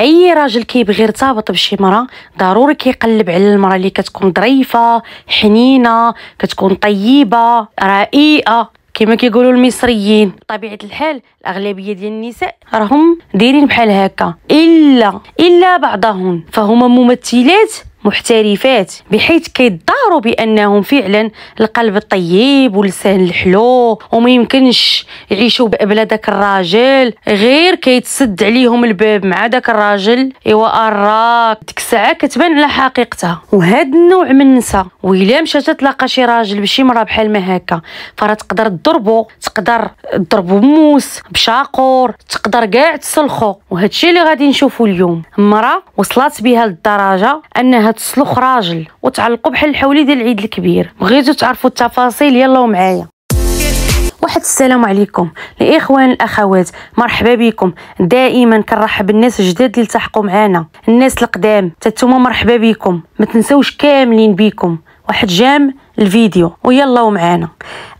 اي راجل كيبغي يرتبط بشي مرا ضروري كيقلب على المرا اللي كتكون ظريفه حنينه كتكون طيبه رائقه كما كيقولوا المصريين بطبيعه الحال الاغلبيه ديال النساء راهم دايرين بحال هكا الا الا بعضهن فهما ممثلات محترفات بحيث كيداروا بانهم فعلا القلب الطيب واللسان الحلو وما يمكنش يعيشوا بلا داك الراجل غير كيتسد عليهم الباب مع داك الراجل ايوا اراك ديك الساعه كتبان على حقيقتها وهذا النوع من النساء ويلا مشات تلقى شي راجل بشي مرا بحال ما هكا فراه تقدر تضربو تقدر تضربو موس بشاقور تقدر كاع تسلخو وهادشي اللي غادي نشوفو اليوم مرا وصلت بها للدرجه انها هاد السلوخ راجل وتعلقوا بحال الحولي ديال العيد الكبير بغيتو تعرفوا التفاصيل يلا معايا واحد السلام عليكم الاخوان الاخوات مرحبا بكم دائما كنرحب بالناس الجداد اللي التحقوا معنا الناس القدام تتوما مرحبا بكم ما تنساوش كاملين بكم واحد جام الفيديو ويلا ومعانا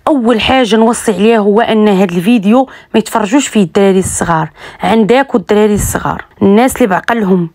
اول حاجه نوصي عليها هو ان هذا الفيديو ما يتفرجوش فيه الدراري الصغار عندك والدراري الصغار الناس اللي بعقلهم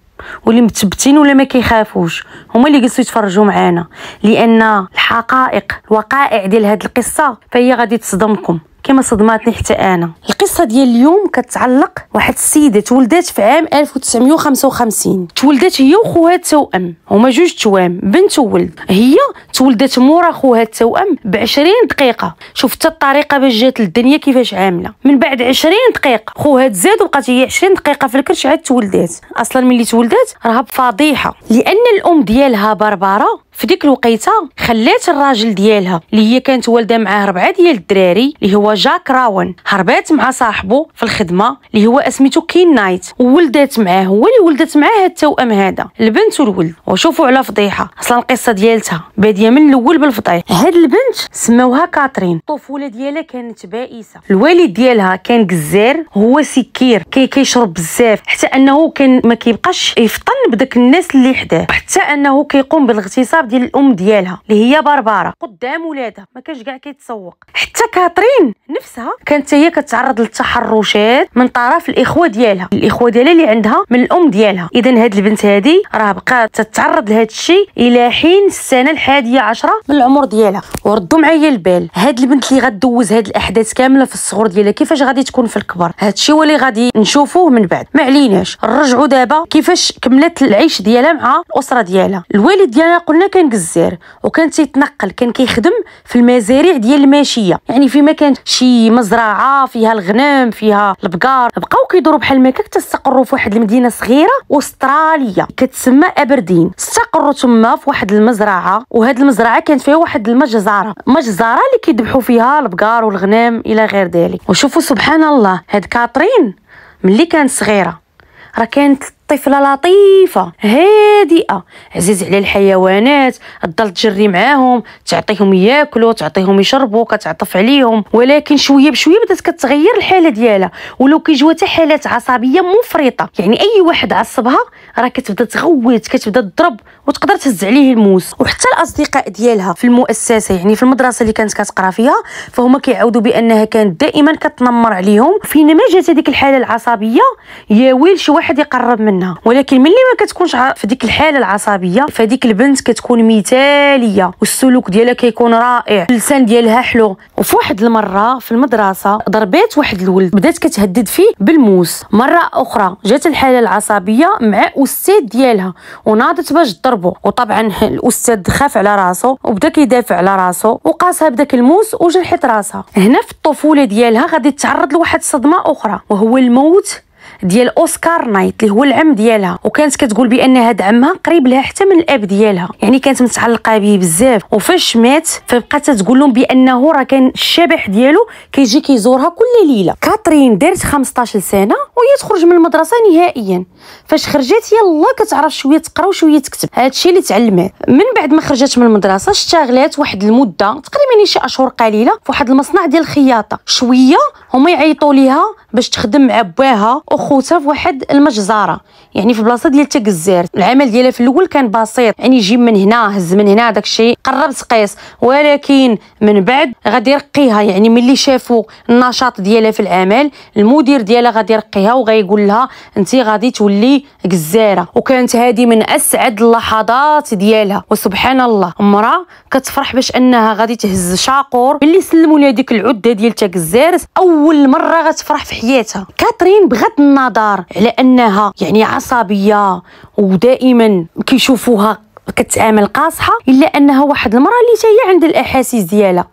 واللي متبتين ولا ما كيخافوش هما اللي جلسوا يتفرجوا معانا لان الحقائق الوقائع ديال هاد القصه فهي غادي تصدمكم كما صدماتني حتى انا القصه ديال اليوم كتعلق واحد السيده تولدات في عام 1955 تولدات هي وخوها التوأم هما جوج توام بنت وولد هي تولدات مورا خوها التوأم ب 20 دقيقه شفت الطريقه باش جات للدنيا كيفاش عامله من بعد 20 دقيقه خوها تزاد وبقات هي 20 دقيقه في الكرش عاد تولدات اصلا ملي تولدات راها بفضيحه لان الام ديالها بربره في ديك الوقيته خلات الراجل ديالها اللي هي كانت والده معاه ربعه ديال الدراري اللي هو جاك راون هربات مع صاحبه في الخدمه اللي هو اسميتو كين نايت وولدات معاه هو اللي ولدت معاه هاد التوأم هذا البنت والولد وشوفوا على فضيحه اصلا القصه ديالتها باديه من الاول بالفضيحه هاد البنت سماوها كاترين الطفوله ديالها كانت بائسه الوالد ديالها كان جزار هو سكير كي كيشرب بزاف حتى انه كان ما كيبقاش يفطن بداك الناس اللي حداه حتى انه كيقوم بالاغتصاب ديال الام ديالها اللي هي باربارا قدام ولادها ما كانش كاع كيتسوق حتى كاترين نفسها كانت هي كتعرض للتحرشات من طرف الاخوه ديالها الاخوه ديالها اللي عندها من الام ديالها اذا هاد البنت هادي راه بقات تتعرض لهاد الشيء الى حين السنه الحادية عشرة من العمر ديالها وردوا معايا البال هاد البنت اللي غدوز هاد الاحداث كامله في الصغر ديالها كيفاش غادي تكون في الكبر هاد الشيء هو اللي غادي نشوفوه من بعد ما عليناش نرجعوا دابا كيفاش كملت العيش ديالها مع الاسره ديالها الوالد ديالها قلنا كان جزار وكان تيتنقل كان كيخدم في المزارع ديال الماشيه يعني فيما مكان شي مزرعه فيها الغنم فيها البقار بقاو كيدوروا بحال ما تستقروا في واحد المدينه صغيره استراليا كتسمى ابردين استقروا تما في واحد المزرعه وهاد المزرعه كانت فيها واحد المجزره مجزره اللي كيذبحوا فيها البقار والغنم الى غير ذلك وشوفوا سبحان الله هاد كاترين ملي كانت صغيره راه كانت طفله لطيفه هادئه عزيز على الحيوانات تضل تجري معاهم تعطيهم ياكلوا تعطيهم يشربوا كتعطف عليهم ولكن شويه بشويه بدات كتغير الحاله ديالها ولو كيجوا حتى حالات عصبيه مفرطه يعني اي واحد عصبها راه كتبدا تغوت كتبدا تضرب وتقدر تهز عليه الموس وحتى الاصدقاء ديالها في المؤسسه يعني في المدرسه اللي كانت كتقرا فيها فهما كيعاودوا بانها كانت دائما كتنمر عليهم فينما جات هذيك الحاله العصبيه يا ويل شي واحد يقرب منها منها ولكن ملي ما كتكونش في ديك الحاله العصبيه فديك البنت كتكون مثاليه والسلوك ديالها كيكون رائع اللسان ديالها حلو وفي واحد المره في المدرسه ضربات واحد الولد بدات كتهدد فيه بالموس مره اخرى جات الحاله العصبيه مع استاذ ديالها وناضت باش تضربه وطبعا الاستاذ خاف على راسو وبدا كيدافع على راسو وقاسها بداك الموس وجرحت راسها هنا في الطفوله ديالها غادي تتعرض لواحد الصدمه اخرى وهو الموت ديال اوسكار نايت اللي هو العم ديالها وكانت كتقول بان هاد عمها قريب لها حتى من الاب ديالها يعني كانت متعلقه به بزاف وفاش مات فبقات تقول لهم بانه راه كان الشبح ديالو كيجي كيزورها كل ليله كاترين دارت 15 سنه وهي تخرج من المدرسه نهائيا فاش خرجت يلا كتعرف شويه تقرا وشويه تكتب هادشي اللي تعلمات من بعد ما خرجت من المدرسه اشتغلت واحد المده تقريبا شي اشهر قليله في واحد المصنع ديال الخياطه شويه هما يعيطوا ليها باش تخدم مع باها اخو مخوته في واحد المجزره يعني في بلاصه ديال تكزير العمل ديالها في الاول كان بسيط يعني جيب من هنا هز من هنا داك الشيء قرب تقيس ولكن من بعد غادي يرقيها يعني ملي شافوا النشاط ديالها في العمل المدير ديالها غادي يرقيها وغايقول لها انت غادي تولي جزاره وكانت هذه من اسعد اللحظات ديالها وسبحان الله امراه كتفرح باش انها غادي تهز شاقور ملي سلموا لها ديك العده ديال تكزير اول مره غتفرح في حياتها كاترين بغات النظر على انها يعني عصبيه ودائما كيشوفوها كتعامل قاصحه الا انها واحد المراه اللي هي عند الاحاسيس ديالها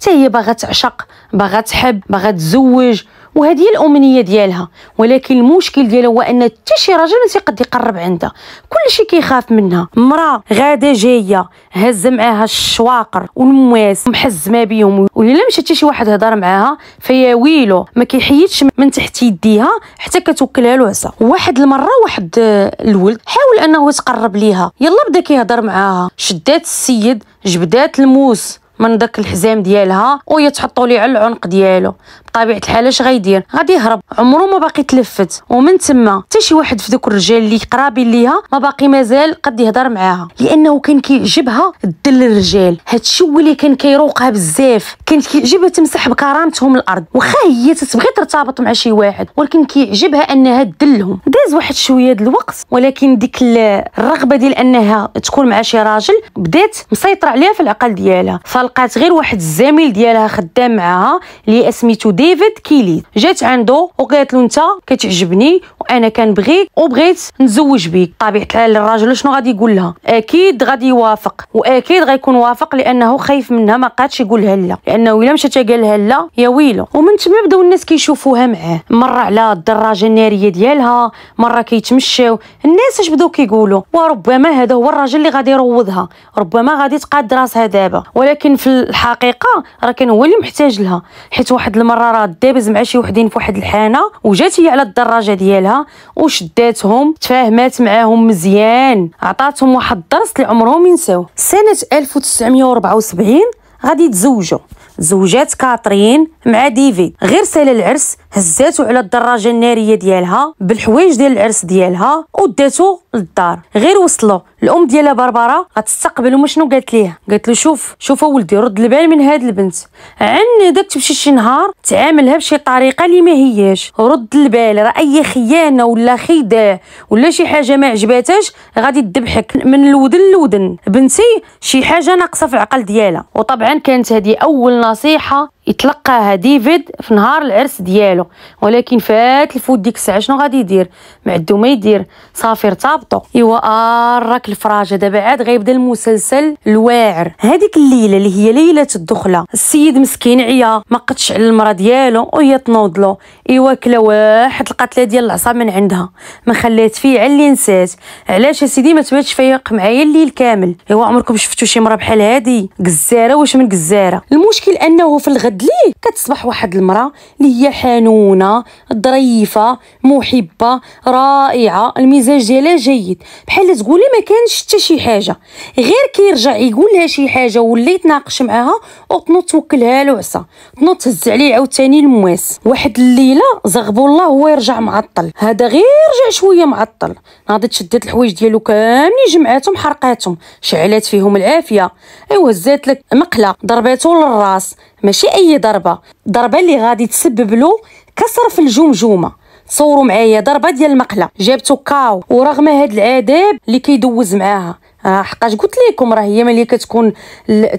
حتى هي باغا تعشق باغا تحب باغا تزوج وهذه هي الامنيه ديالها ولكن المشكل ديالها هو ان حتى شي راجل ما تيقد يقرب عندها كلشي كيخاف منها مراه غاده جايه هازه معاها الشواقر والمواس محزمه بيهم ولا مشى حتى شي واحد هضر معاها فيا ويلو ما كيحيدش من تحت يديها حتى كتوكلها العصا واحد المره واحد الولد حاول انه يتقرب ليها يلا بدا كيهضر معاها شدات السيد جبدات الموس من داك الحزام ديالها وهي تحطو ليه على العنق ديالو بطبيعه الحال اش غيدير غادي يهرب عمره ما باقي تلفت ومن تما حتى شي واحد في دوك الرجال اللي قرابين ليها ما باقي مازال قد يهضر معاها لانه كان كيعجبها الدل الرجال هادشي هو اللي كان كيروقها بزاف كانت كيعجبها تمسح بكرامتهم الارض واخا هي تتبغي ترتبط مع شي واحد ولكن كيعجبها انها تدلهم داز واحد شويه د الوقت ولكن ديك الرغبه ديال انها تكون مع شي راجل بدات مسيطره عليها في العقل ديالها فلقات غير واحد الزميل ديالها خدام معاها اللي اسميتو ديفيد كيلي جات عنده وقالت له انت كتعجبني وانا كنبغيك وبغيت نتزوج بيك طبيعه الحال الراجل شنو غادي يقول لها اكيد غادي يوافق واكيد غيكون وافق لانه خايف منها ما قادش يقولها لا لانه الا مشات قالها لا يا ويلو ومن تما بداو الناس كيشوفوها معاه مره على الدراجه الناريه ديالها مره كيتمشاو الناس اش بداو كيقولوا وربما هذا هو الراجل اللي غادي يروضها ربما غادي تقاد راسها دابا ولكن في الحقيقه راه كان هو اللي محتاج لها حيت واحد المره راه دابز مع شي وحدين فواحد الحانه وجات هي على الدراجه ديالها وشداتهم تفاهمات معاهم مزيان عطاتهم واحد الدرس اللي عمرهم ينساو سنه 1974 غادي يتزوجوا زوجات كاترين مع ديفيد غير سال العرس هزاتو على الدراجه الناريه ديالها بالحوايج ديال العرس ديالها وداتو للدار غير وصلوا الام ديالها بربره غتستقبلو شنو قالت ليه قالت له شوف شوف اولدي رد البال من هاد البنت عندك تمشي شي نهار تعاملها بشي طريقه اللي ما هياش رد البال راه اي خيانه ولا خداع ولا شي حاجه ما عجباتهاش غادي تذبحك من الودن للودن بنتي شي حاجه ناقصه في العقل ديالها وطبعا كانت هذه اول نصيحه يتلقاها ديفيد في نهار العرس ديالو ولكن فات الفوت ديك الساعه شنو غادي يدير معدو ما يدير صافي ارتبطوا ايوا آه، راك الفراجه دابا عاد غيبدا المسلسل الواعر هذيك الليله اللي هي ليله الدخله السيد مسكين عيا ما قدش على المراه ديالو وهي تنوض له ايوا كلا واحد القتله ديال العصا من عندها ما خلات فيه على اللي نسات علاش سيدي ما تباتش فايق معايا الليل كامل ايوا عمركم شفتوا شي مراه بحال هادي قزاره واش من قزاره المشكل انه في الغد بعد ليه كتصبح واحد المراه اللي هي حنونه ظريفه محبه رائعه المزاج ديالها جيد بحال تقولي ما كانش حتى شي حاجه غير كيرجع يقول لها شي حاجه ولا يتناقش معاها وتنوض توكلها له عصا تنوض تهز عليه عاوتاني المواس واحد الليله زغبو الله هو يرجع معطل هذا غير رجع شويه معطل ناضت شدت الحوايج ديالو كاملين جمعاتهم حرقاتهم شعلات فيهم العافيه ايوا هزات لك مقله ضرباتو للراس ماشي اي ضربه ضربه اللي غادي تسبب له كسر في الجمجمه تصوروا معايا ضربه ديال المقله جابته كاو ورغم هاد العذاب اللي كيدوز معاها راه حقاش قلت لكم راه هي ملي كتكون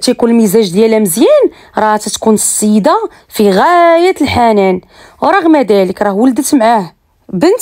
تيكون المزاج ديالها مزيان راه تتكون السيده في غايه الحنان ورغم ذلك راه ولدت معاه بنت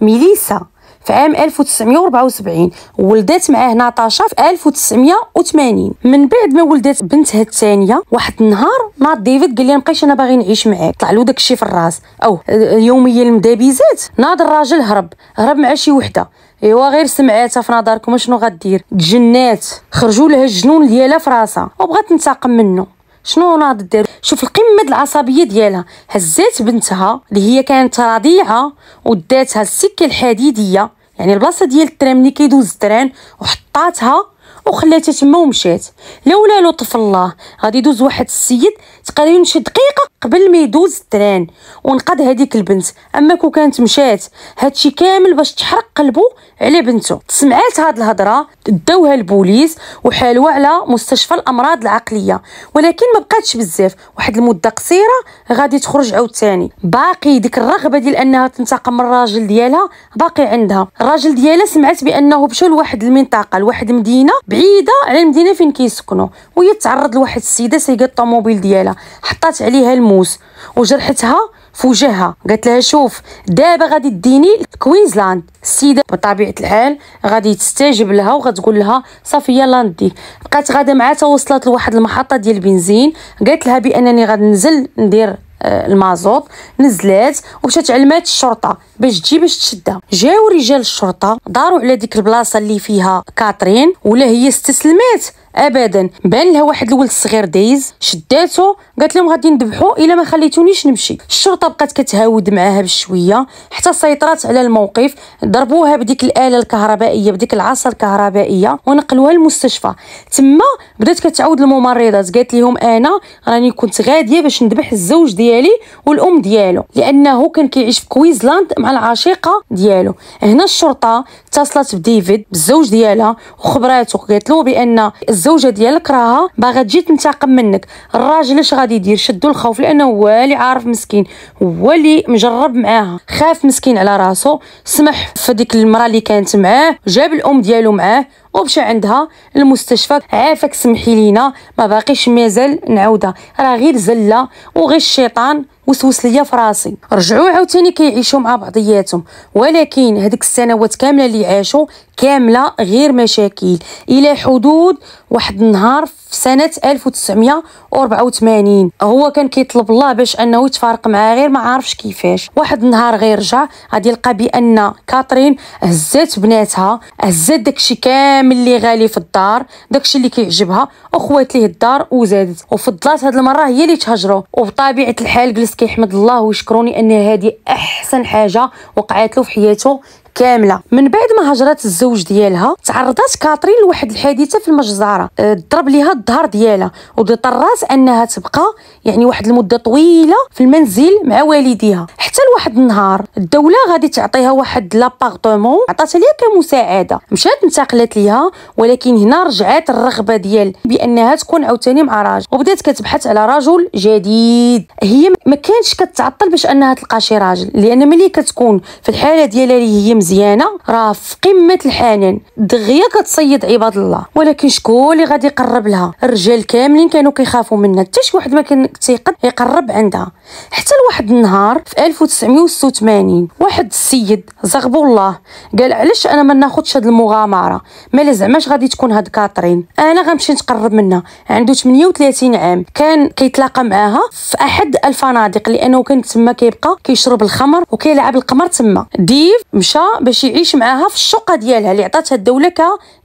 ميليسا في عام 1974 ولدت معاه ناتاشا في 1980 من بعد ما ولدت بنتها الثانيه واحد النهار ناض ديفيد قال لي مابقيتش انا باغي نعيش معاك طلع له داكشي في الراس او يوميه المدابيزات ناض الراجل هرب هرب مع شي وحده ايوا غير سمعاتها في نظركم شنو غدير تجنات خرجوا لها الجنون ديالها في راسها وبغات تنتقم منه شنو ناض دير شوف القمه العصبيه ديالها هزات بنتها اللي هي كانت رضيعه وداتها السكه الحديديه يعني البلاصه ديال التران ملي كيدوز التران وحطاتها وخلاتها تما ومشات لولا لطف الله غادي يدوز واحد السيد تقريبا شي دقيقه قبل ما يدوز التران ونقاد هذيك البنت اما كو كانت مشات هادشي كامل باش تحرق قلبه على بنته سمعات هاد الهضره داوها البوليس وحالوها على مستشفى الامراض العقليه ولكن ما بقاتش بزاف واحد المده قصيره غادي تخرج عاوتاني باقي ديك الرغبه ديال انها تنتقم من الراجل ديالها باقي عندها الراجل ديالها سمعت بانه مشاو لواحد المنطقه لواحد مدينه بعيده على المدينه فين كيسكنوا وهي تعرض لواحد السيده سايقه الطوموبيل ديالها حطات عليها الموس وجرحتها في وجهها قالت لها شوف دابا غادي ديني كوينزلاند السيده بطبيعه الحال غادي تستجب لها وغتقول لها صافي يلا نديك بقات غادا معها حتى وصلت لواحد المحطه ديال البنزين قالت لها بانني غادي ننزل ندير آه، المازوط نزلات ومشات علمات الشرطه باش تجي باش تشدها جاو رجال الشرطه داروا على ديك البلاصه اللي فيها كاترين ولا هي استسلمات ابدا بان لها واحد الولد صغير دايز شداتو قالت لهم غادي نذبحو الا ما خليتونيش نمشي الشرطه بقات كتهاود معاها بشويه حتى سيطرات على الموقف ضربوها بديك الاله الكهربائيه بديك العصا الكهربائيه ونقلوها للمستشفى تما بدات كتعاود الممرضات قالت لهم انا راني كنت غاديه باش نذبح الزوج ديالي والام ديالو لانه كان كيعيش في كويزلاند مع العشيقه ديالو هنا الشرطه اتصلت بديفيد بالزوج ديالها وخبراته قالت له بان الزوجه ديالك راها باغا تجي تنتقم منك الراجل اش غادي يدير شدو الخوف لانه هو اللي عارف مسكين هو اللي مجرب معاها خاف مسكين على راسو سمح في ديك المراه اللي كانت معاه جاب الام ديالو معاه ومشى عندها المستشفى عافاك سمحي لينا ما باقيش مازال نعاودها راه غير زله وغير الشيطان وسوس ليا في راسي رجعوا عاوتاني كيعيشوا مع بعضياتهم ولكن هذيك السنوات كامله اللي عاشوا كامله غير مشاكل الى حدود واحد النهار في سنه 1984 هو كان كيطلب الله باش انه يتفارق معاه غير ما عارفش كيفاش واحد النهار غير رجع غادي يلقى بان كاترين هزات بناتها هزات داكشي كامل العمل اللي غالي في الدار داكشي اللي كيعجبها وخوات ليه الدار وزادت وفضلات هاد المره هي اللي تهجرو وبطبيعه الحال جلس كيحمد الله ويشكروني ان هذه احسن حاجه وقعات له في حياته كامله من بعد ما هجرات الزوج ديالها تعرضت كاترين لواحد الحادثه في المجزره أه، ضرب ليها الظهر ديالها وضطرات انها تبقى يعني واحد المده طويله في المنزل مع والديها حتى لواحد النهار الدوله غادي تعطيها واحد لابارطومون عطاتها ليها كمساعده مشات انتقلت ليها ولكن هنا رجعات الرغبه ديال بانها تكون عاوتاني مع راجل وبدات كتبحث على رجل جديد هي ما كانتش كتعطل باش انها تلقى شي راجل لان ملي كتكون في الحاله ديالها اللي هي مزيانه راه في قمه الحنان دغيا كتصيد عباد الله ولكن شكون اللي غادي يقرب لها الرجال كاملين كانوا كيخافوا منها حتى شي واحد ما كان تيقد يقرب عندها حتى لواحد النهار في 1986 واحد السيد زغبو الله قال علاش انا ما ناخذش هاد المغامره مالا زعماش غادي تكون هاد كاترين انا غنمشي نتقرب منها عنده 38 عام كان كيتلاقى معاها في احد الفنادق لانه كان تما كيبقى كيشرب الخمر وكيلعب القمر تما ديف مشى باش يعيش معاها في الشقه ديالها اللي عطاتها الدوله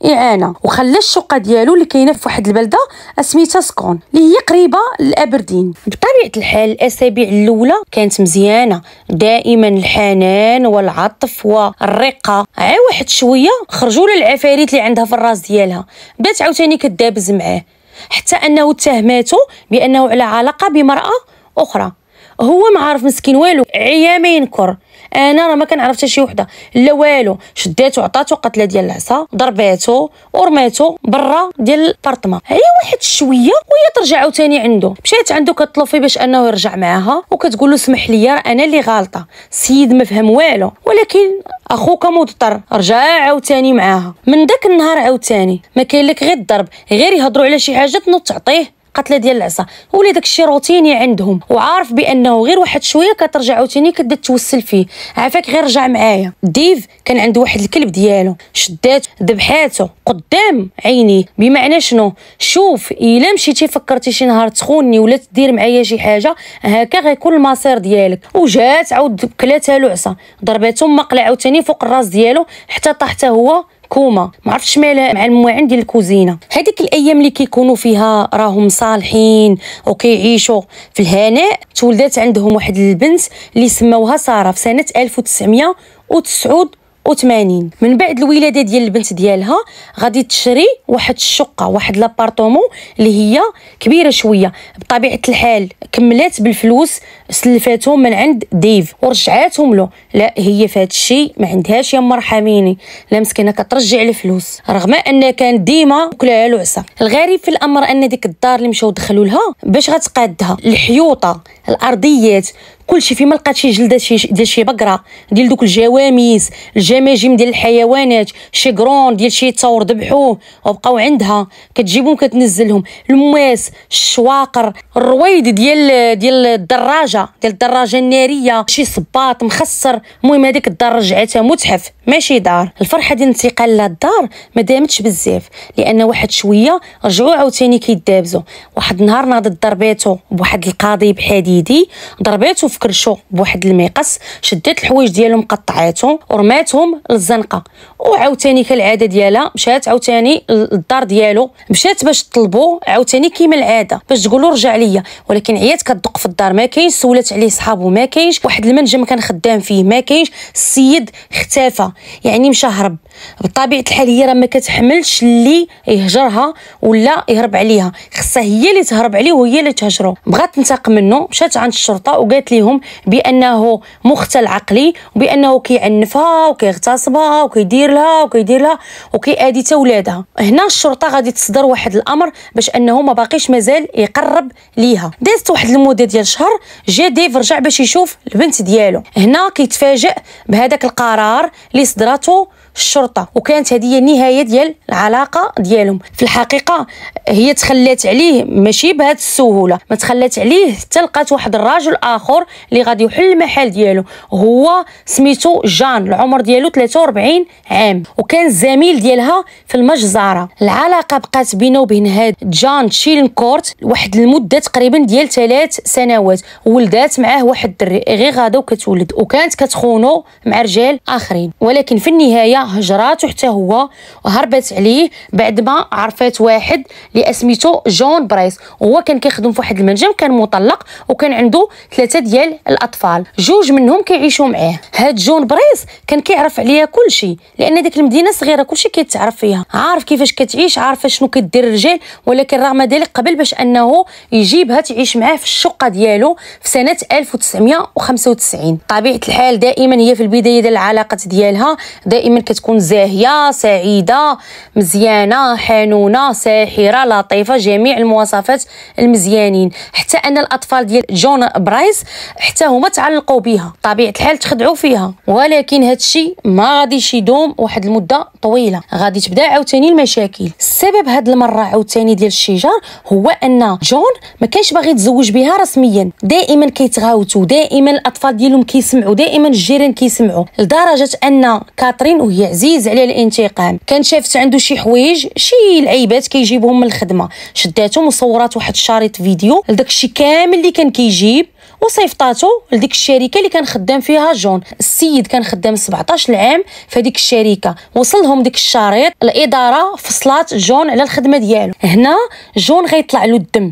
كاعانه وخلى الشقه ديالو اللي كاينه في واحد البلده سميتها سكون اللي هي قريبه لابردين بطبيعه الحال الاس الربيع الاولى كانت مزيانه دائما الحنان والعطف والرقه عي واحد شويه خرجوا للعفاريت اللي عندها في الراس ديالها بدات عاوتاني كدابز معاه حتى انه اتهماته بانه على علاقه بمراه اخرى هو ما عارف مسكين والو عيامين كر انا راه ما كنعرف حتى شي وحده لا والو شداتو عطاتو قتله ديال العصا ضرباتو ورماتو برا ديال البارطما هي واحد شويه وهي ترجع عاوتاني عنده مشات عنده كتطلب فيه باش انه يرجع معاها وكتقول له سمح لي راه انا اللي غالطه سيد ما فهم والو ولكن اخوك مضطر رجع عاوتاني معاها من داك النهار عاوتاني ما كاين لك غير الضرب غير يهضروا على شي حاجه تنط تعطيه القتله ديال العصا ولي داكشي روتيني عندهم وعارف بانه غير واحد شويه كترجع عاوتاني كتبدا توسل فيه عافاك غير رجع معايا ديف كان عنده واحد الكلب ديالو شدات ذبحاتو قدام عيني بمعنى شنو شوف الا مشيتي فكرتي شي نهار تخوني ولا تدير معايا شي حاجه هكا غيكون المصير ديالك وجات عاود كلاتها لعصا ضربته ما قلع عاوتاني فوق الراس ديالو حتى طاح هو كوما ما عرفتش مالها مع المواعن ديال الكوزينه هذيك الايام اللي كيكونوا فيها راهم صالحين وكيعيشوا في الهناء تولدات عندهم واحد البنت اللي سموها ساره في سنه 1900 وتسعود وثمانين من بعد الولاده ديال البنت ديالها غادي تشري واحد الشقه واحد لابارطومون اللي هي كبيره شويه بطبيعه الحال كملات بالفلوس سلفاتهم من عند ديف ورجعاتهم له لا هي فهاد الشيء ما عندهاش يا مرحميني لا مسكينه كترجع الفلوس رغم ان كان ديما كلها لعسه الغريب في الامر ان ديك الدار اللي مشاو دخلوا لها باش غتقادها الحيوطه الارضيات كلشي فيما لقات شي جلده شي ديال شي بقره ديال دوك الجواميس الجماجم ديال الحيوانات شي قرون ديال شي ثور ذبحوه وبقاو عندها كتجيبهم كتنزلهم الماس الشواقر الرويد ديال ديال الدراجه ديال الدراجه الناريه شي صباط مخسر المهم هذيك الدار رجعتها متحف ماشي دار الفرحه ديال الانتقال للدار ما دامتش بزاف لان واحد شويه رجعوا عاوتاني كيدابزوا واحد النهار ناض ضرباتو بواحد القاضي بحديدي ضرباتو في كرشو بواحد المقص شدات الحوايج ديالو مقطعاتهم ورماتهم للزنقه وعاوتاني كالعاده ديالها مشات عاوتاني للدار ديالو مشات باش تطلبو عاوتاني كيما العاده باش تقولو رجع ليا ولكن عيات كدق في الدار ما كاينش سولات عليه صحابو ما كاينش واحد المنجم كان خدام فيه ما كاينش السيد اختفى يعني مشى هرب بطبيعه الحال هي راه ما كتحملش اللي يهجرها ولا يهرب عليها خصها هي اللي تهرب عليه وهي اللي تهجرو بغات تنتقم منه مشات عند الشرطه وقالت ليهم عندهم بانه مختل عقلي وبانه كيعنفها وكيغتصبها وكيدير لها وكيدير لها وكيادي حتى ولادها هنا الشرطه غادي تصدر واحد الامر باش انه ما باقيش مازال يقرب ليها دازت واحد المده ديال شهر جا ديف رجع باش يشوف البنت ديالو هنا كيتفاجئ بهذاك القرار اللي صدراتو الشرطه وكانت هذه هي النهايه ديال العلاقه ديالهم في الحقيقه هي تخلات عليه ماشي بهذه السهوله ما تخلات عليه حتى لقات واحد الراجل اخر اللي غادي يحل المحل ديالو هو سميتو جان العمر ديالو 43 عام وكان زميل ديالها في المجزره العلاقه بقات بينه وبين هاد جان تشيلنكورت واحد المده تقريبا ديال ثلاث سنوات ولدات معاه واحد الدري غير غادا وكتولد وكانت كتخونو مع رجال اخرين ولكن في النهايه هجرات وحتى هو هربت عليه بعد ما عرفات واحد اللي اسميتو جون برايس وهو كان كيخدم في واحد المنجم كان مطلق وكان عنده ثلاثه ديال الاطفال جوج منهم كيعيشوا معاه هاد جون برايس كان كيعرف عليها كلشي لان ديك المدينه صغيره كلشي كيتعرف فيها عارف كيفاش كتعيش عارف شنو كدير الرجال ولكن رغم ذلك قبل باش انه يجيبها تعيش معاه في الشقه ديالو في سنه 1995 طبيعه الحال دائما هي في البدايه ديال العلاقات ديالها دائما كتكون زاهيه سعيده مزيانه حنونه ساحره لطيفه جميع المواصفات المزيانين حتى ان الاطفال ديال جون برايس حتى هما تعلقوا بها طبيعه الحال تخدعوا فيها ولكن هذا الشيء ما غاديش يدوم واحد المده طويله غادي تبدا عاوتاني المشاكل السبب هاد المره عاوتاني ديال الشجار هو ان جون ما كانش باغي يتزوج بها رسميا دائما كيتغاوتوا دائما الاطفال ديالهم كيسمعوا دائما الجيران كيسمعوا لدرجه ان كاترين وهي هي عزيز عليه الانتقام كان شافت عنده شي حوايج شي العيبات كيجيبهم من الخدمه شداتهم وصورات واحد الشريط فيديو لذاك الشيء كامل اللي كان كيجيب وصيفطاتو لديك الشركه اللي كان خدام فيها جون السيد كان خدام 17 عام في ديك الشركه وصلهم ديك الشريط الاداره فصلات جون على الخدمه ديالو هنا جون غيطلع له الدم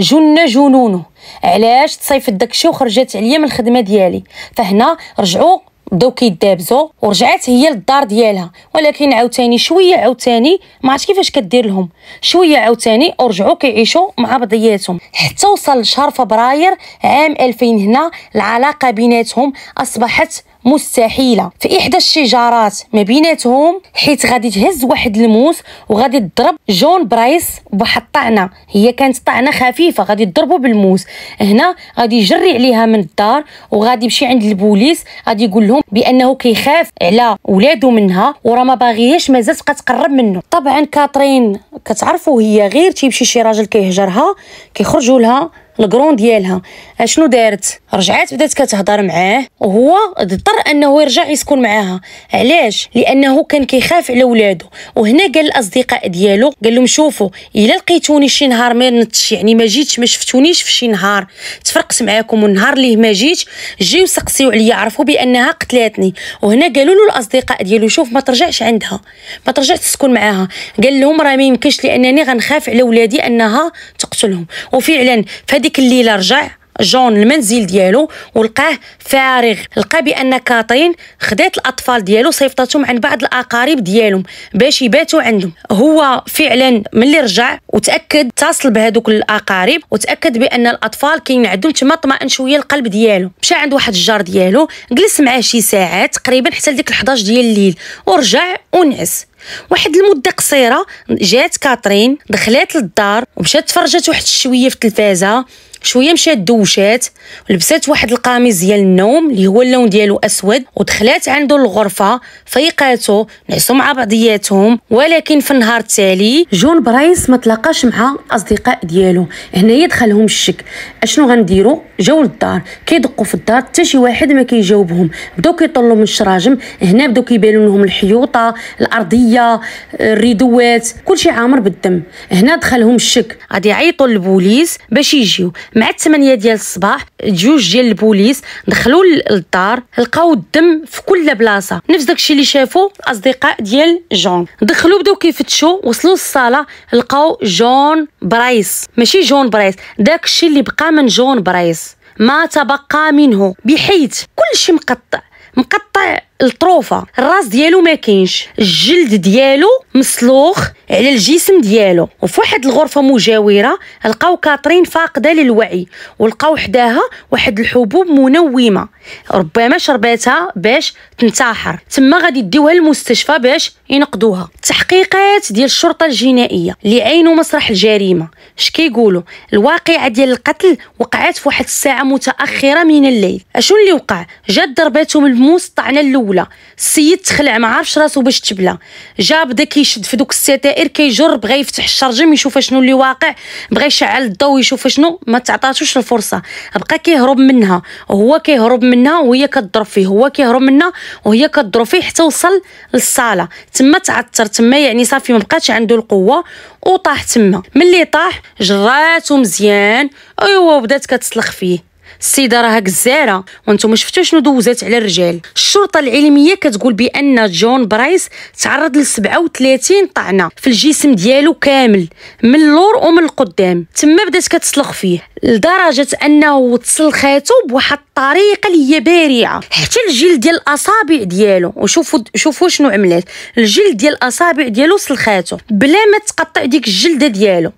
جن جنونه علاش تصيفط داكشي وخرجت عليا من الخدمه ديالي فهنا رجعوا بداو كيدابزو ورجعات هي للدار ديالها ولكن عاوتاني شويه عاوتاني ما عرفتش كيفاش كدير لهم شويه عاوتاني ورجعوا كيعيشوا مع بعضياتهم حتى وصل شهر فبراير عام 2000 هنا العلاقه بيناتهم اصبحت مستحيله في احدى الشجارات ما بيناتهم حيت غادي تهز واحد الموس وغادي تضرب جون برايس بواحد الطعنه هي كانت طعنه خفيفه غادي تضربو بالموس هنا غادي يجري عليها من الدار وغادي يمشي عند البوليس غادي يقول لهم بانه كيخاف على ولادو منها وراه ما باغيهش مازال تبقى تقرب منه طبعا كاترين كتعرفوا هي غير تيمشي شي راجل كيهجرها كيخرجوا لها الكرون ديالها اشنو آه، دارت رجعات بدات كتهضر معاه وهو اضطر انه يرجع يسكن معاها علاش لانه كان كيخاف على ولادو وهنا قال الاصدقاء ديالو قال لهم شوفوا الا لقيتوني شي نهار ما نتش يعني ما جيتش ما شفتونيش في شي نهار تفرقت معاكم والنهار اللي ما جيتش جيو سقسيو عليا عرفوا بانها قتلاتني وهنا قالوا له الاصدقاء ديالو شوف ما ترجعش عندها ما ترجعش تسكن معاها قال لهم راه ما يمكنش لانني غنخاف على ولادي انها تقتلهم وفعلا فهذيك الليله رجع جون المنزل ديالو ولقاه فارغ لقى بان كاترين خدات الاطفال ديالو صيفطاتهم عند بعض الاقارب ديالهم باش يباتوا عندهم هو فعلا ملي رجع وتاكد اتصل بهذوك الاقارب وتاكد بان الاطفال كاين عندهم تما طمأن شويه القلب ديالو مشى عند واحد الجار ديالو جلس معاه شي ساعات تقريبا حتى لديك 11 ديال الليل ورجع ونعس واحد المده قصيره جات كاترين دخلات للدار ومشات تفرجت واحد شويه في التلفازه شويه مشات دوشات لبسات واحد القميص ديال النوم اللي هو اللون ديالو اسود ودخلات عنده الغرفه فيقاتو نعسو مع بعضياتهم ولكن في النهار التالي جون برايس ما تلاقاش مع الاصدقاء ديالو هنايا دخلهم الشك اشنو غنديرو جاو للدار كيدقوا في الدار حتى شي واحد ما كيجاوبهم بداو كيطلوا من الشراجم هنا بداو كيبانوا لهم الحيوطه الارضيه الريدوات كلشي عامر بالدم هنا دخلهم الشك غادي يعيطوا للبوليس باش يجيو مع 8 ديال الصباح جوج ديال البوليس دخلوا للدار لقاو الدم في كل بلاصه نفس داكشي اللي شافوا الاصدقاء ديال جون دخلوا بداو كيفتشوا وصلوا للصاله لقاو جون برايس ماشي جون برايس داكشي اللي بقى من جون برايس ما تبقى منه بحيث كل شيء مقطع مقطع الطروفه الراس ديالو ما كاينش الجلد ديالو مسلوخ على الجسم ديالو وفي واحد الغرفه مجاوره لقاو كاترين فاقده للوعي ولقاو حداها واحد الحبوب منومه ربما شرباتها باش تنتحر تما غادي يديوها للمستشفى باش ينقدوها التحقيقات ديال الشرطه الجنائيه اللي عينوا مسرح الجريمه اش كيقولوا الواقعه ديال القتل وقعت في واحد الساعه متاخره من الليل اشو اللي وقع جات ضرباتهم الموس طعنه الاولى السيد تخلع ما عارفش راسو باش تبلى جا بدا كيشد في دوك الستائر كيجر بغا يفتح الشرجم يشوف شنو اللي واقع بغا يشعل الضوء يشوف شنو ما تعطاتوش الفرصه بقى كيهرب منها وهو كيهرب منها وهي كضرب فيه هو كيهرب منها وهي كضرب فيه حتى وصل للصاله تما تعثر تما يعني صافي ما بقاتش عنده القوه وطاح تما ملي طاح جراتو مزيان ايوا بدات كتسلخ فيه السيده راها كزاره وانتم شفتوا شنو دوزات على الرجال الشرطه العلميه كتقول بان جون برايس تعرض ل 37 طعنه في الجسم ديالو كامل من اللور ومن القدام تما بدات كتسلخ فيه لدرجه انه تسلخاتو بواحد الطريقه اللي هي بارعه حتى الجلد ديال الاصابع ديالو وشوفوا شوفوا شنو عملت الجلد ديال الاصابع ديالو سلخاتو بلا ما تقطع ديك الجلده ديالو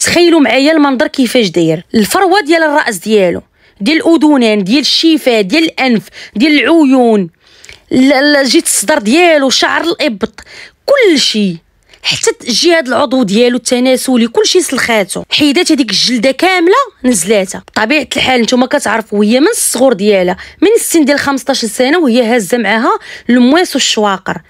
تخيلوا معايا المنظر كيفاش داير الفروه ديال الراس ديالو ديال الاذنين ديال الشفاه ديال الانف ديال العيون جيت الصدر ديالو شعر الابط كلشي حتى الجهاد العضو ديالو التناسلي كلشي سلخاتو حيدات هذيك الجلده كامله نزلاتها بطبيعه الحال نتوما كتعرفوا هي من الصغر ديالها من السن ديال 15 سنه وهي هازه معاها المواس والشواقر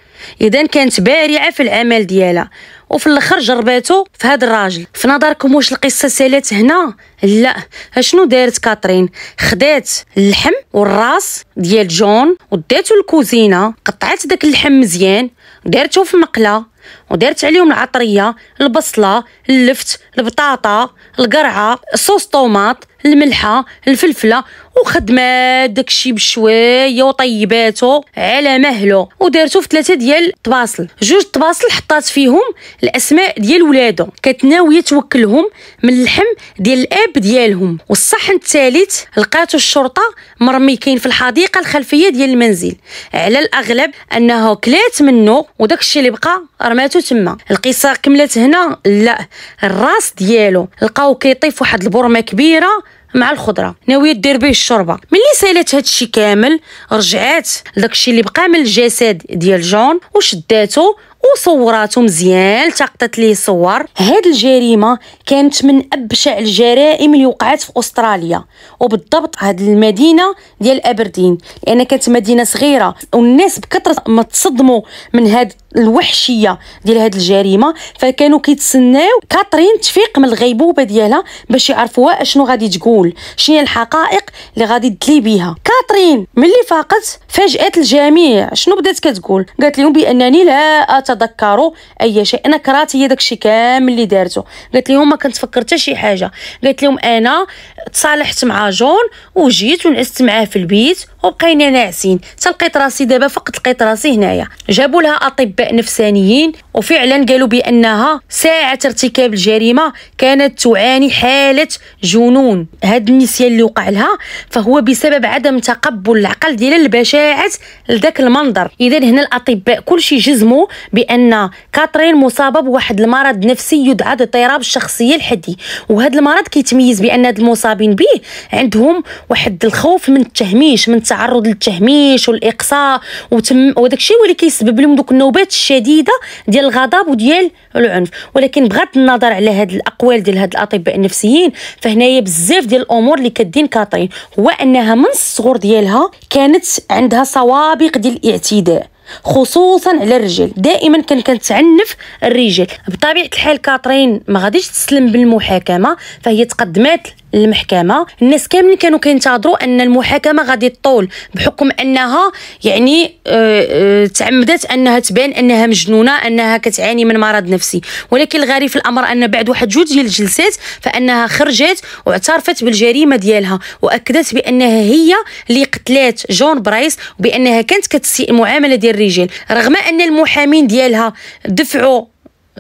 اذا كانت بارعه في العمل ديالها وفي الاخر جرباتو في هذا الراجل في نظركم واش القصه سالات هنا لا اشنو دارت كاترين خدات اللحم والراس ديال جون وديتو الكوزينه قطعات داك اللحم مزيان دارتو في مقله ودرت عليهم العطريه البصله اللفت البطاطا القرعه صوص طوماط الملحه الفلفله وخدمات داكشي بشويه وطيباتو على مهلو ودارته في ثلاثه ديال الطباصل جوج طباصل حطات فيهم الاسماء ديال ولادو كانت ناويه توكلهم من اللحم ديال الاب ديالهم والصحن الثالث لقاتو الشرطه مرمي كاين في الحديقه الخلفيه ديال المنزل على الاغلب انه كلات منه وداكشي اللي بقى رماتو تما القصه كملت هنا لا الراس ديالو لقاو كيطيف واحد البرمه كبيره مع الخضره ناويه دير به الشوربه ملي سالات هادشي كامل رجعات داكشي اللي بقى من الجسد ديال جون وشداتو وصوراتو مزيان التقطت ليه صور هاد الجريمه كانت من ابشع الجرائم اللي وقعت في استراليا وبالضبط هاد المدينه ديال ابردين لان كانت مدينه صغيره والناس بكثره ما تصدموا من هاد الوحشيه ديال هاد الجريمه فكانوا كيتسناو كاترين تفيق من الغيبوبه ديالها باش يعرفوا اشنو غادي تقول شنو هي الحقائق اللي غادي تدلي بيها كاترين ملي فاقت فاجات الجميع شنو بدات كتقول قالت لهم بانني لا اتذكر اي شيء انا كرهت هي داكشي كامل اللي دارته قالت لهم ما كنت فكر حتى شي حاجه قالت لهم انا تصالحت مع جون وجيت ونعست معاه في البيت وبقينا ناعسين تلقيت راسي دابا فقط لقيت راسي هنايا جابوا لها اطباء نفسانيين وفعلا قالوا بانها ساعه ارتكاب الجريمه كانت تعاني حاله جنون هاد النسيان اللي وقع لها فهو بسبب عدم تقبل العقل ديالها لبشاعه لذاك المنظر اذا هنا الاطباء كلشي جزموا بان كاترين مصابه بواحد المرض نفسي يدعى اضطراب الشخصيه الحدي وهذا المرض كيتميز بان هاد المصابين به عندهم واحد الخوف من التهميش من التعرض للتهميش والاقصاء وتم وداك الشيء هو اللي كيسبب لهم دوك النوبات الشديده ديال الغضب وديال العنف ولكن بغض النظر على هاد الاقوال ديال هاد الاطباء النفسيين فهنايا بزاف ديال الامور اللي كدين كاطرين هو انها من الصغر ديالها كانت عندها سوابق ديال الاعتداء خصوصا على الرجال دائما كان كتعنف الرجال بطبيعه الحال كاترين ما غاديش تسلم بالمحاكمه فهي تقدمات المحكمه الناس كاملين كانوا كينتظروا ان المحاكمه غادي تطول بحكم انها يعني أه أه تعمدت انها تبان انها مجنونه انها كتعاني من مرض نفسي ولكن الغريب في الامر ان بعد واحد جوج ديال الجلسات فانها خرجت واعترفت بالجريمه ديالها واكدت بانها هي اللي قتلات جون برايس وبانها كانت كتسيء المعامله ديال الرجال رغم ان المحامين ديالها دفعوا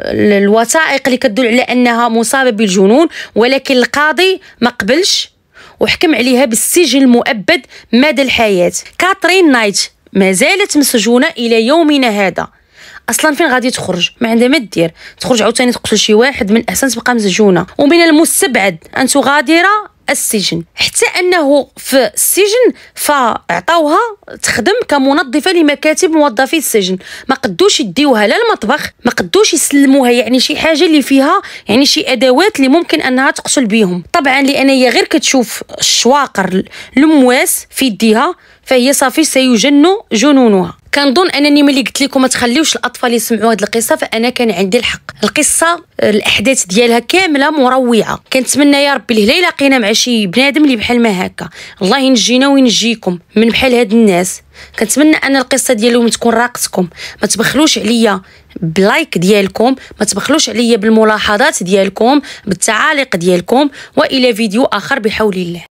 الوثائق اللي كتدل على انها مصابه بالجنون ولكن القاضي ما قبلش وحكم عليها بالسجن المؤبد مدى الحياه كاترين نايت ما زالت مسجونه الى يومنا هذا اصلا فين غادي تخرج ما عندها ما دير تخرج عاوتاني تقتل شي واحد من احسن تبقى مسجونه ومن المستبعد ان تغادر السجن حتى انه في السجن فعطاوها تخدم كمنظفه لمكاتب موظفي السجن ما قدوش يديوها لا المطبخ ما قدوش يسلموها يعني شي حاجه اللي فيها يعني شي ادوات اللي ممكن انها تقتل بهم طبعا لان هي غير كتشوف الشواقر المواس في يديها فهي صافي سيجن جنونها كنظن انني ملي قلت لكم ما تخليوش الاطفال يسمعوا هذه القصه فانا كان عندي الحق القصه آه، الاحداث ديالها كامله مروعه كنتمنى يا ربي لهلا يلاقينا مع شي بنادم اللي بحال ما هكا الله ينجينا وينجيكم من بحال هاد الناس كنتمنى ان القصه ديالهم تكون راقتكم ما تبخلوش عليا بلايك ديالكم ما تبخلوش عليا بالملاحظات ديالكم بالتعاليق ديالكم والى فيديو اخر بحول الله